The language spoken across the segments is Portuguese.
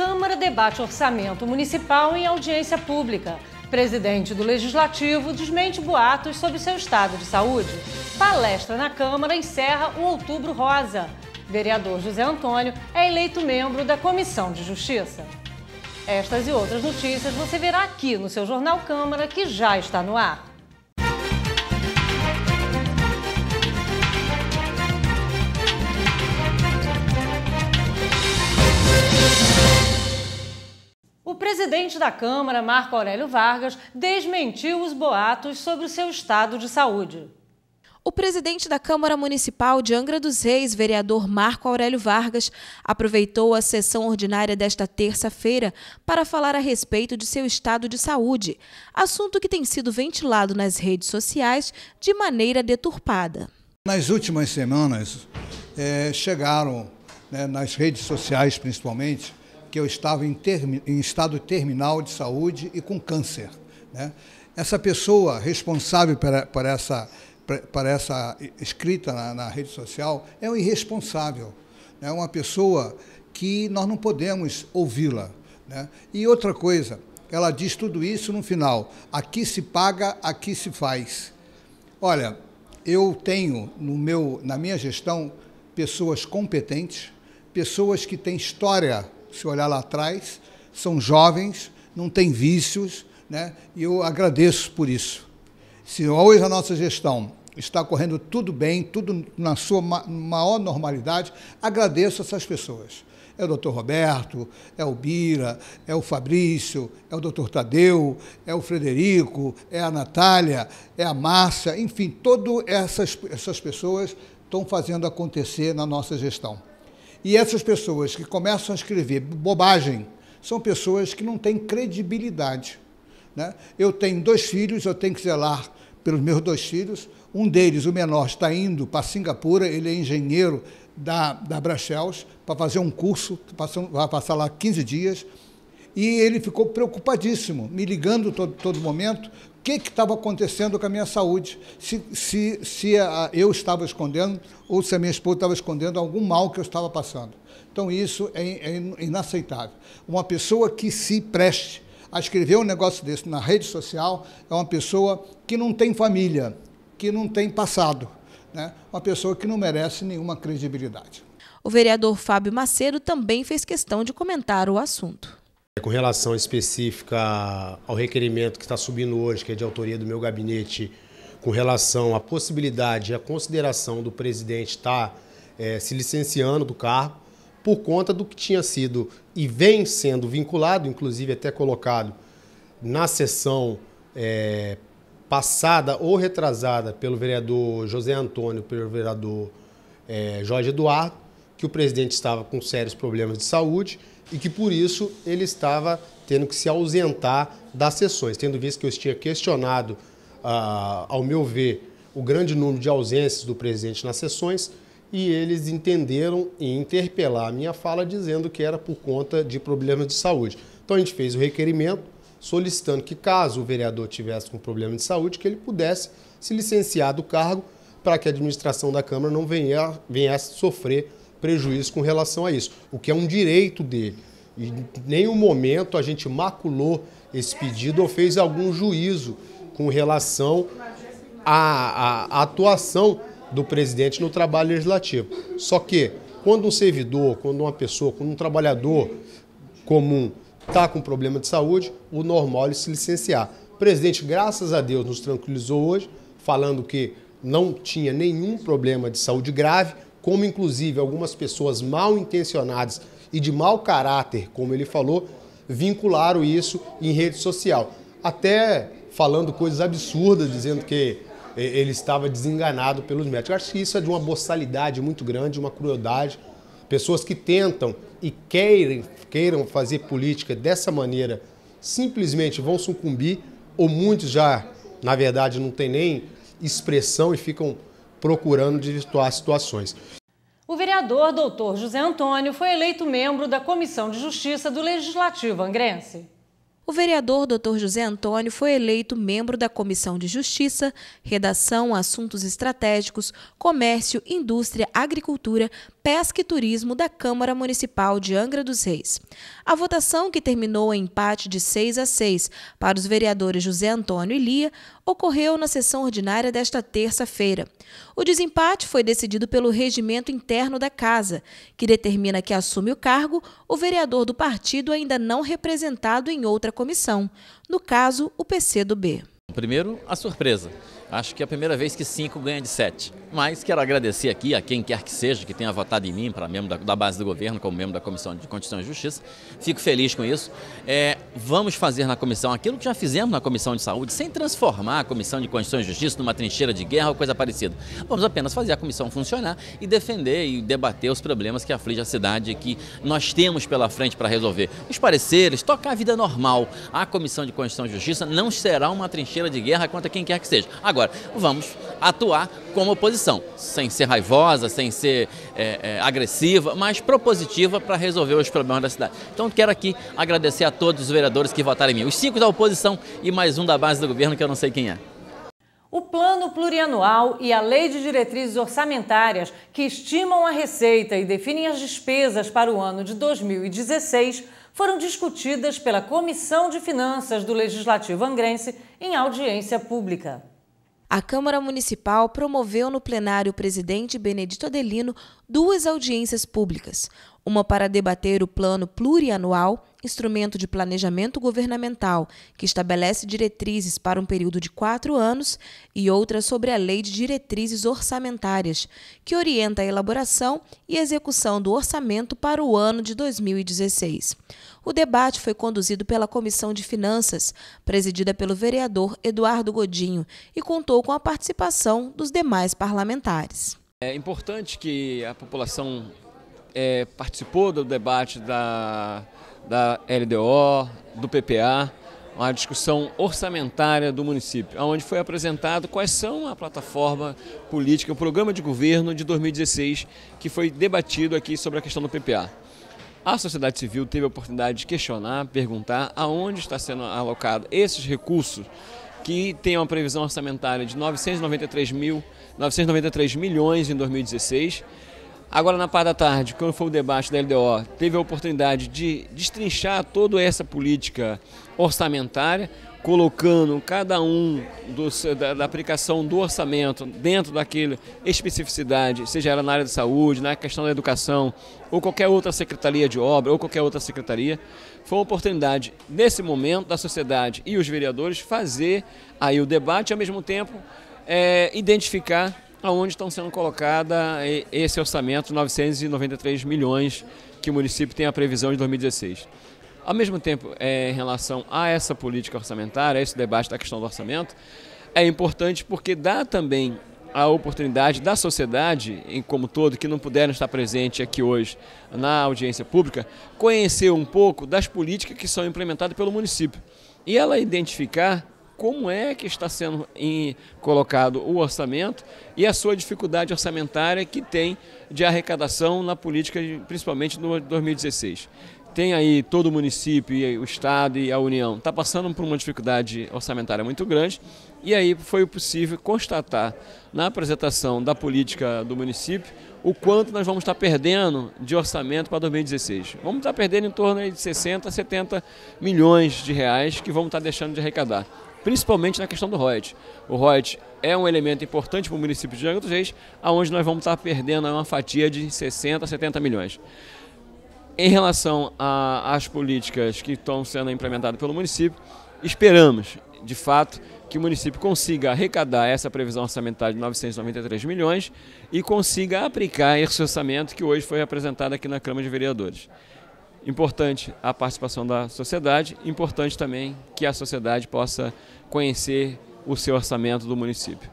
Câmara debate orçamento municipal em audiência pública. Presidente do Legislativo desmente boatos sobre seu estado de saúde. Palestra na Câmara encerra o Outubro Rosa. Vereador José Antônio é eleito membro da Comissão de Justiça. Estas e outras notícias você verá aqui no seu Jornal Câmara, que já está no ar. O presidente da Câmara, Marco Aurélio Vargas, desmentiu os boatos sobre o seu estado de saúde. O presidente da Câmara Municipal de Angra dos Reis, vereador Marco Aurélio Vargas, aproveitou a sessão ordinária desta terça-feira para falar a respeito de seu estado de saúde, assunto que tem sido ventilado nas redes sociais de maneira deturpada. Nas últimas semanas, é, chegaram, né, nas redes sociais principalmente, que eu estava em, termi, em estado terminal de saúde e com câncer. Né? Essa pessoa responsável para, para, essa, para essa escrita na, na rede social é um irresponsável. Né? É né? uma pessoa que nós não podemos ouvi-la. Né? E outra coisa, ela diz tudo isso no final: aqui se paga, aqui se faz. Olha, eu tenho no meu, na minha gestão pessoas competentes, pessoas que têm história se olhar lá atrás, são jovens, não têm vícios, né? e eu agradeço por isso. Se hoje a nossa gestão está correndo tudo bem, tudo na sua maior normalidade, agradeço essas pessoas. É o doutor Roberto, é o Bira, é o Fabrício, é o doutor Tadeu, é o Frederico, é a Natália, é a Márcia, enfim, todas essas, essas pessoas estão fazendo acontecer na nossa gestão. E essas pessoas que começam a escrever bobagem são pessoas que não têm credibilidade. Né? Eu tenho dois filhos, eu tenho que zelar pelos meus dois filhos. Um deles, o menor, está indo para Singapura, ele é engenheiro da, da Brachels, para fazer um curso, vai passar lá 15 dias e ele ficou preocupadíssimo, me ligando todo, todo momento, o que estava acontecendo com a minha saúde, se, se, se a, eu estava escondendo ou se a minha esposa estava escondendo algum mal que eu estava passando. Então isso é, é inaceitável. Uma pessoa que se preste a escrever um negócio desse na rede social é uma pessoa que não tem família, que não tem passado, né? uma pessoa que não merece nenhuma credibilidade. O vereador Fábio Macedo também fez questão de comentar o assunto. É, com relação específica ao requerimento que está subindo hoje, que é de autoria do meu gabinete, com relação à possibilidade e à consideração do presidente estar tá, é, se licenciando do cargo, por conta do que tinha sido e vem sendo vinculado, inclusive até colocado na sessão é, passada ou retrasada pelo vereador José Antônio, pelo vereador é, Jorge Eduardo, que o presidente estava com sérios problemas de saúde e que por isso ele estava tendo que se ausentar das sessões, tendo visto que eu tinha questionado, ah, ao meu ver, o grande número de ausências do presidente nas sessões e eles entenderam e interpelar a minha fala dizendo que era por conta de problemas de saúde. Então a gente fez o requerimento solicitando que caso o vereador tivesse com um problema de saúde, que ele pudesse se licenciar do cargo para que a administração da Câmara não venha, viesse sofrer prejuízo com relação a isso, o que é um direito dele. E em nenhum momento a gente maculou esse pedido ou fez algum juízo com relação à, à, à atuação do presidente no trabalho legislativo. Só que quando um servidor, quando uma pessoa, quando um trabalhador comum está com problema de saúde, o normal é se licenciar. O presidente, graças a Deus, nos tranquilizou hoje, falando que não tinha nenhum problema de saúde grave, como inclusive algumas pessoas mal intencionadas e de mau caráter, como ele falou, vincularam isso em rede social. Até falando coisas absurdas, dizendo que eh, ele estava desenganado pelos médicos. Eu acho que isso é de uma boçalidade muito grande, uma crueldade. Pessoas que tentam e queiram, queiram fazer política dessa maneira simplesmente vão sucumbir, ou muitos já, na verdade, não têm nem expressão e ficam procurando desvirtuar situações. O vereador doutor José Antônio foi eleito membro da Comissão de Justiça do Legislativo Angrense. O vereador Dr. José Antônio foi eleito membro da Comissão de Justiça, Redação, Assuntos Estratégicos, Comércio, Indústria, Agricultura, Pesca e Turismo da Câmara Municipal de Angra dos Reis. A votação, que terminou em empate de 6 a 6 para os vereadores José Antônio e Lia, ocorreu na sessão ordinária desta terça-feira. O desempate foi decidido pelo regimento interno da Casa, que determina que assume o cargo o vereador do partido ainda não representado em outra comissão, no caso, o PCdoB. Primeiro, a surpresa. Acho que é a primeira vez que cinco ganha de sete. Mas quero agradecer aqui a quem quer que seja que tenha votado em mim para membro da, da, base do governo, como membro da Comissão de Constituição e Justiça. Fico feliz com isso. É, vamos fazer na comissão aquilo que já fizemos na Comissão de Saúde, sem transformar a Comissão de Constituição e Justiça numa trincheira de guerra ou coisa parecida. Vamos apenas fazer a comissão funcionar e defender e debater os problemas que aflige a cidade e que nós temos pela frente para resolver. Os pareceres, tocar a vida normal. A Comissão de Constituição e Justiça não será uma trincheira de guerra contra quem quer que seja. Agora, agora. Vamos atuar como oposição, sem ser raivosa, sem ser é, é, agressiva, mas propositiva para resolver os problemas da cidade. Então quero aqui agradecer a todos os vereadores que votaram em mim, os cinco da oposição e mais um da base do governo que eu não sei quem é. O plano plurianual e a lei de diretrizes orçamentárias, que estimam a receita e definem as despesas para o ano de 2016, foram discutidas pela Comissão de Finanças do Legislativo Angrense em audiência pública. A Câmara Municipal promoveu no plenário presidente Benedito Adelino duas audiências públicas, uma para debater o Plano Plurianual, instrumento de planejamento governamental, que estabelece diretrizes para um período de quatro anos, e outra sobre a Lei de Diretrizes Orçamentárias, que orienta a elaboração e execução do orçamento para o ano de 2016. O debate foi conduzido pela Comissão de Finanças, presidida pelo vereador Eduardo Godinho, e contou com a participação dos demais parlamentares. É importante que a população é, participou do debate da, da LDO, do PPA, uma discussão orçamentária do município, onde foi apresentado quais são a plataforma política, o programa de governo de 2016 que foi debatido aqui sobre a questão do PPA. A sociedade civil teve a oportunidade de questionar, perguntar aonde está sendo alocado esses recursos que tem uma previsão orçamentária de 993 mil, 993 milhões em 2016 Agora, na parte da tarde, quando foi o debate da LDO, teve a oportunidade de destrinchar toda essa política orçamentária, colocando cada um dos, da, da, aplicação do orçamento dentro daquela especificidade, seja ela na área de saúde, na questão da educação, ou qualquer outra secretaria de obra, ou qualquer outra secretaria, foi uma oportunidade, nesse momento, da sociedade e os vereadores fazer aí o debate e, ao mesmo tempo, é, identificar aonde estão sendo colocada esse orçamento, 993 milhões que o município tem a previsão de 2016. Ao mesmo tempo, é, em relação a essa política orçamentária, a esse debate da questão do orçamento, é importante porque dá também a oportunidade da sociedade, em como todo, que não puderam estar presente aqui hoje na audiência pública, conhecer um pouco das políticas que são implementadas pelo município. E ela identificar como é que está sendo em, colocado o orçamento e a sua dificuldade orçamentária que tem de arrecadação na política, principalmente no 2016. Tem aí todo o município, e o Estado e a União, está passando por uma dificuldade orçamentária muito grande e aí foi possível constatar na apresentação da política do município o quanto nós vamos estar perdendo de orçamento para 2016. Vamos estar perdendo em torno de 60 a 70 milhões de reais que vamos estar deixando de arrecadar principalmente na questão do ROID. O ROID é um elemento importante para o município de Angra dos Reis, aonde nós vamos estar perdendo uma fatia de 60, 70 milhões. Em relação às políticas que estão sendo implementadas pelo município, esperamos, de fato, que o município consiga arrecadar essa previsão orçamentária de 993 milhões e consiga aplicar esse orçamento que hoje foi apresentado aqui na Câmara de Vereadores. Importante a participação da sociedade, importante também que a sociedade possa conhecer o seu orçamento do município.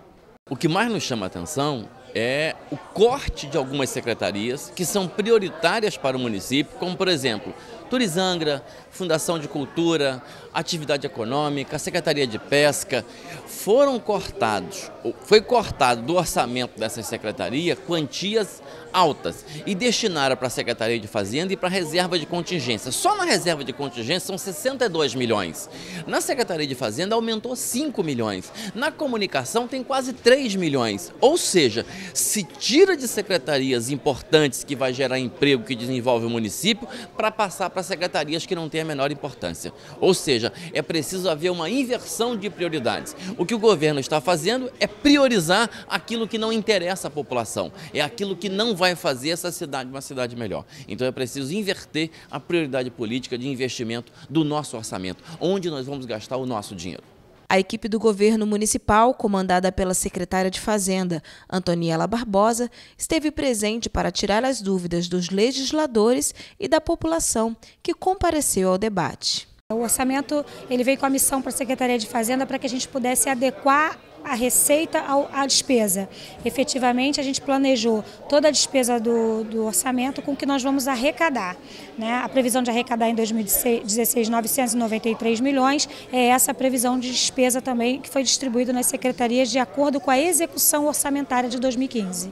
O que mais nos chama a atenção é o corte de algumas secretarias que são prioritárias para o município, como por exemplo, Turizangra, Fundação de Cultura, atividade econômica, Secretaria de Pesca, foram cortados, foi cortado do orçamento dessa secretaria quantias altas e destinaram para a Secretaria de Fazenda e para a reserva de contingência. Só na reserva de contingência são 62 milhões. Na Secretaria de Fazenda aumentou 5 milhões. Na comunicação tem quase 3 milhões. Ou seja, se tira de secretarias importantes que vai gerar emprego, que desenvolve o município, para passar para secretarias que não têm a menor importância. Ou seja, seja, é preciso haver uma inversão de prioridades. O que o governo está fazendo é priorizar aquilo que não interessa à população, é aquilo que não vai fazer essa cidade uma cidade melhor. Então é preciso inverter a prioridade política de investimento do nosso orçamento, onde nós vamos gastar o nosso dinheiro. A equipe do governo municipal, comandada pela secretária de Fazenda, Antoniela Barbosa, esteve presente para tirar as dúvidas dos legisladores e da população que compareceu ao debate. O orçamento ele veio com a missão para a Secretaria de Fazenda para que a gente pudesse adequar a receita ao, à despesa. Efetivamente, a gente planejou toda a despesa do, do orçamento com o que nós vamos arrecadar. Né? A previsão de arrecadar em 2016, 993 milhões, é essa previsão de despesa também que foi distribuída nas secretarias de acordo com a execução orçamentária de 2015.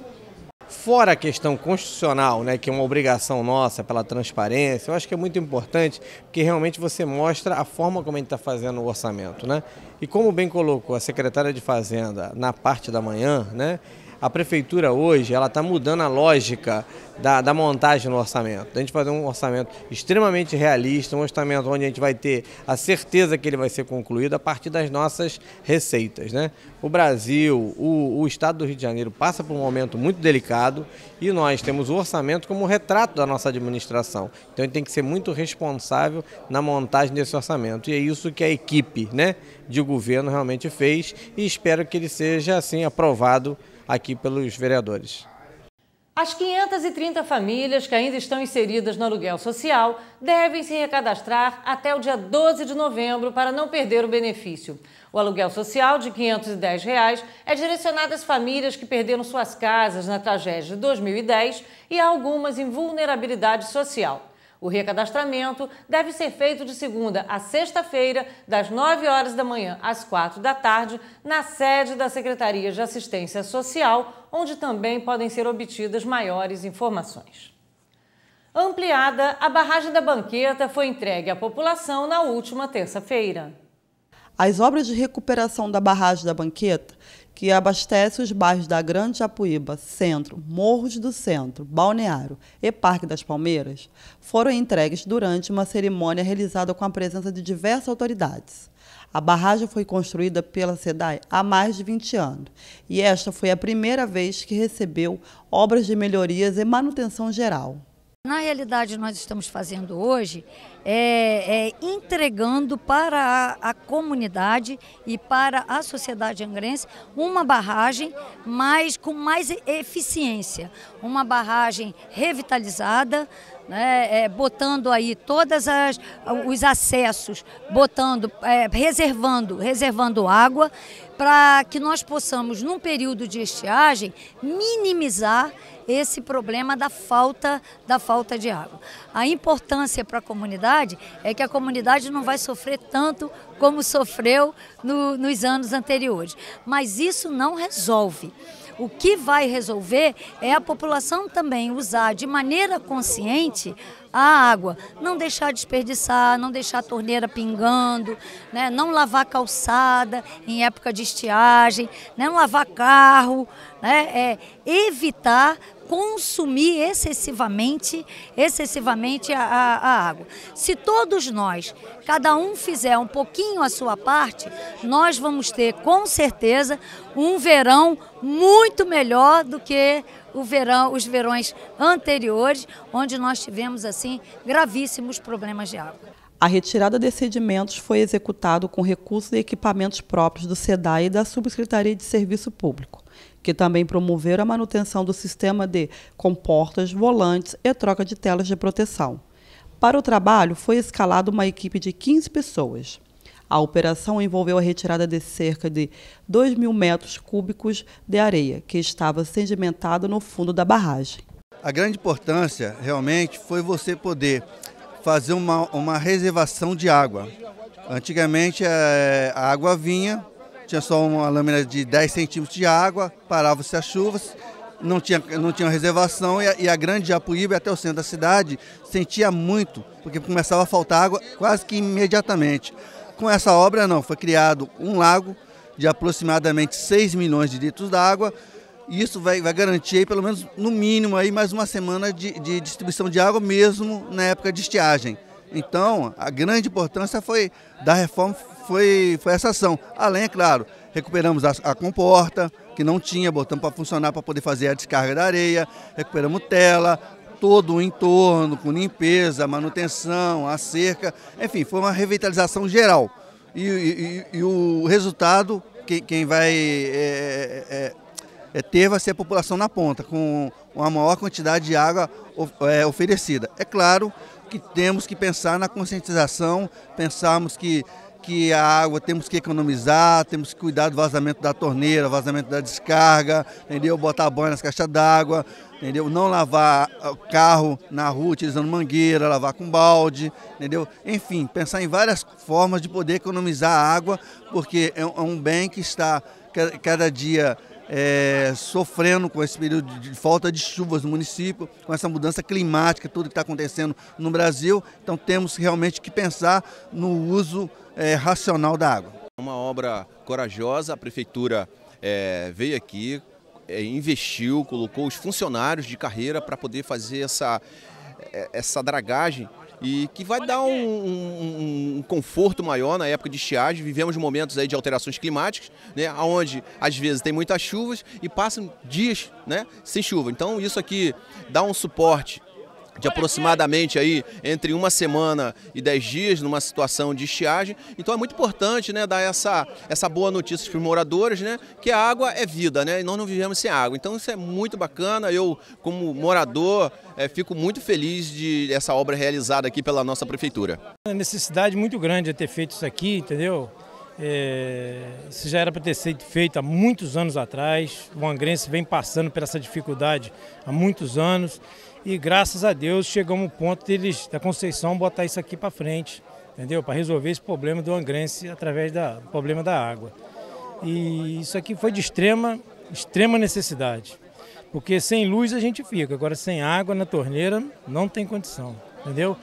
Fora a questão constitucional, né, que é uma obrigação nossa pela transparência, eu acho que é muito importante, porque realmente você mostra a forma como a gente está fazendo o orçamento. Né? E como bem colocou a secretária de Fazenda na parte da manhã, né, a prefeitura hoje ela está mudando a lógica da, da, montagem no orçamento. A gente fazer um orçamento extremamente realista, um orçamento onde a gente vai ter a certeza que ele vai ser concluído a partir das nossas receitas. Né? O Brasil, o, o Estado do Rio de Janeiro passa por um momento muito delicado e nós temos o orçamento como retrato da nossa administração. Então a gente tem que ser muito responsável na montagem desse orçamento. E é isso que a equipe né, de governo realmente fez e espero que ele seja assim aprovado aqui pelos vereadores. As 530 famílias que ainda estão inseridas no aluguel social devem se recadastrar até o dia 12 de novembro para não perder o benefício. O aluguel social de R$ 510 reais é direcionado às famílias que perderam suas casas na tragédia de 2010 e a algumas em vulnerabilidade social. O recadastramento deve ser feito de segunda a sexta-feira, das 9 horas da manhã às 4 da tarde, na sede da Secretaria de Assistência Social, onde também podem ser obtidas maiores informações. Ampliada, a barragem da Banqueta foi entregue à população na última terça-feira. As obras de recuperação da barragem da Banqueta que abastece os bairros da Grande Japuíba, Centro, Morros do Centro, Balneário e Parque das Palmeiras, foram entregues durante uma cerimônia realizada com a presença de diversas autoridades. A barragem foi construída pela SEDAI há mais de 20 anos e esta foi a primeira vez que recebeu obras de melhorias e manutenção geral. Na realidade, nós estamos fazendo hoje é, é entregando para a, a, comunidade e para a sociedade angrense uma barragem mais, com mais eficiência, uma barragem revitalizada, né, é, botando aí todos os acessos, botando, é, reservando, reservando água para que nós possamos, num período de estiagem, minimizar esse problema da falta, da falta de água. A importância para a comunidade é que a comunidade não vai sofrer tanto como sofreu no, nos anos anteriores. Mas isso não resolve. O que vai resolver é a população também usar de maneira consciente a água, não deixar desperdiçar, não deixar a torneira pingando, né? não lavar calçada em época de estiagem, né? não lavar carro, né? é evitar consumir excessivamente, excessivamente a, a, a, água. Se todos nós, cada um fizer um pouquinho a sua parte, nós vamos ter com certeza um verão muito melhor do que o verão, os verões anteriores, onde nós tivemos assim gravíssimos problemas de água. A retirada de sedimentos foi executado com recursos e equipamentos próprios do SEDAI e da Subsecretaria de Serviço Público, que também promoveram a manutenção do sistema de comportas, volantes e troca de telas de proteção. Para o trabalho, foi escalada uma equipe de 15 pessoas. A operação envolveu a retirada de cerca de 2 mil metros cúbicos de areia, que estava sedimentada no fundo da barragem. A grande importância realmente foi você poder fazer uma, uma reservação de água. Antigamente eh, a água vinha, tinha só uma lâmina de 10 centímetros de água, parava-se as chuvas, não tinha, não tinha reservação e a, e a grande Japuíba até o centro da cidade sentia muito, porque começava a faltar água quase que imediatamente. Com essa obra não, foi criado um lago de aproximadamente 6 milhões de litros d'água, e isso vai, vai garantir aí, pelo menos, no mínimo, aí, mais uma semana de, de distribuição de água, mesmo na época de estiagem. Então, a grande importância foi da reforma foi, foi essa ação. Além, é claro, recuperamos a, a comporta, que não tinha, botamos para funcionar para poder fazer a descarga da areia, recuperamos tela, todo o entorno, com limpeza, manutenção, a cerca, enfim, foi uma revitalização geral. E, e, e o resultado, quem, quem vai é, é, é é, teve ser a população na ponta, com uma maior quantidade de água é, oferecida. É claro que temos que pensar na conscientização, pensarmos que, que a água temos que economizar, temos que cuidar do vazamento da torneira, vazamento da descarga, entendeu? botar banho nas caixas d'água, entendeu? não lavar ah, o carro na rua utilizando mangueira, lavar com balde, entendeu? enfim, pensar em várias formas de poder economizar a água, porque é um é bem que está cada dia é, sofrendo com esse período de falta de chuvas no município, com essa mudança climática, tudo que está acontecendo no Brasil. Então temos realmente que pensar no uso é, racional da água. É uma obra corajosa, a prefeitura é, veio aqui, é, investiu, colocou os funcionários de carreira para poder fazer essa, é, essa dragagem e que vai dar um, um, um, conforto maior na época de estiagem. Vivemos momentos aí de alterações climáticas, né, onde às vezes tem muitas chuvas e passam dias né, sem chuva. Então isso aqui dá um suporte de aproximadamente aí entre uma semana e dez dias numa situação de estiagem. Então é muito importante né, dar essa, essa boa notícia para os moradores, né, que a água é vida, né, e nós não vivemos sem água. Então isso é muito bacana. Eu, como morador, é, fico muito feliz de essa obra realizada aqui pela nossa prefeitura. É uma necessidade muito grande de ter feito isso aqui, entendeu? É, isso já era para ter sido feito há muitos anos atrás. O Angrense vem passando por essa dificuldade há muitos anos e graças a Deus chegamos ao ponto deles, da Conceição botar isso aqui para frente, entendeu? Para resolver esse problema do Angrense através do problema da água. E isso aqui foi de extrema, extrema necessidade, porque sem luz a gente fica, agora sem água na torneira não tem condição, entendeu?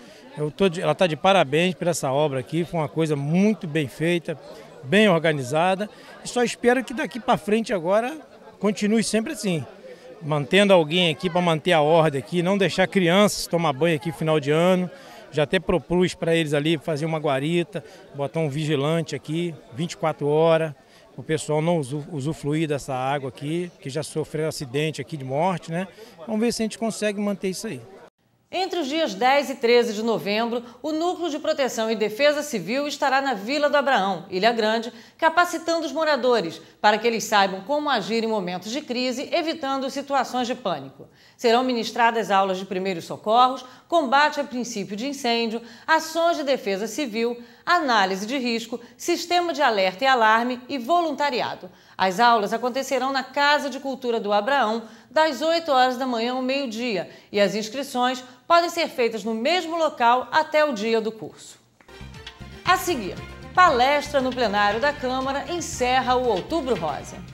De, ela está de parabéns por essa obra aqui, foi uma coisa muito bem feita bem organizada. E só espero que daqui para frente agora continue sempre assim. Mantendo alguém aqui para manter a ordem aqui, não deixar crianças tomar banho aqui no final de ano. Já até propus para eles ali fazer uma guarita, botar um vigilante aqui, 24 horas, para o pessoal não usufruir dessa água aqui, que já sofreu acidente aqui de morte, né? Vamos ver se a gente consegue manter isso aí. Entre os dias 10 e 13 de novembro, o Núcleo de Proteção e Defesa Civil estará na Vila do Abraão, Ilha Grande, capacitando os moradores para que eles saibam como agir em momentos de crise, evitando situações de pânico. Serão ministradas aulas de primeiros socorros, combate a princípio de incêndio, ações de defesa civil, análise de risco, sistema de alerta e alarme e voluntariado. As aulas acontecerão na Casa de Cultura do Abraão, das 8 horas da manhã ao meio-dia, e as inscrições podem ser feitas no mesmo local até o dia do curso. A seguir, palestra no plenário da Câmara encerra o Outubro Rosa.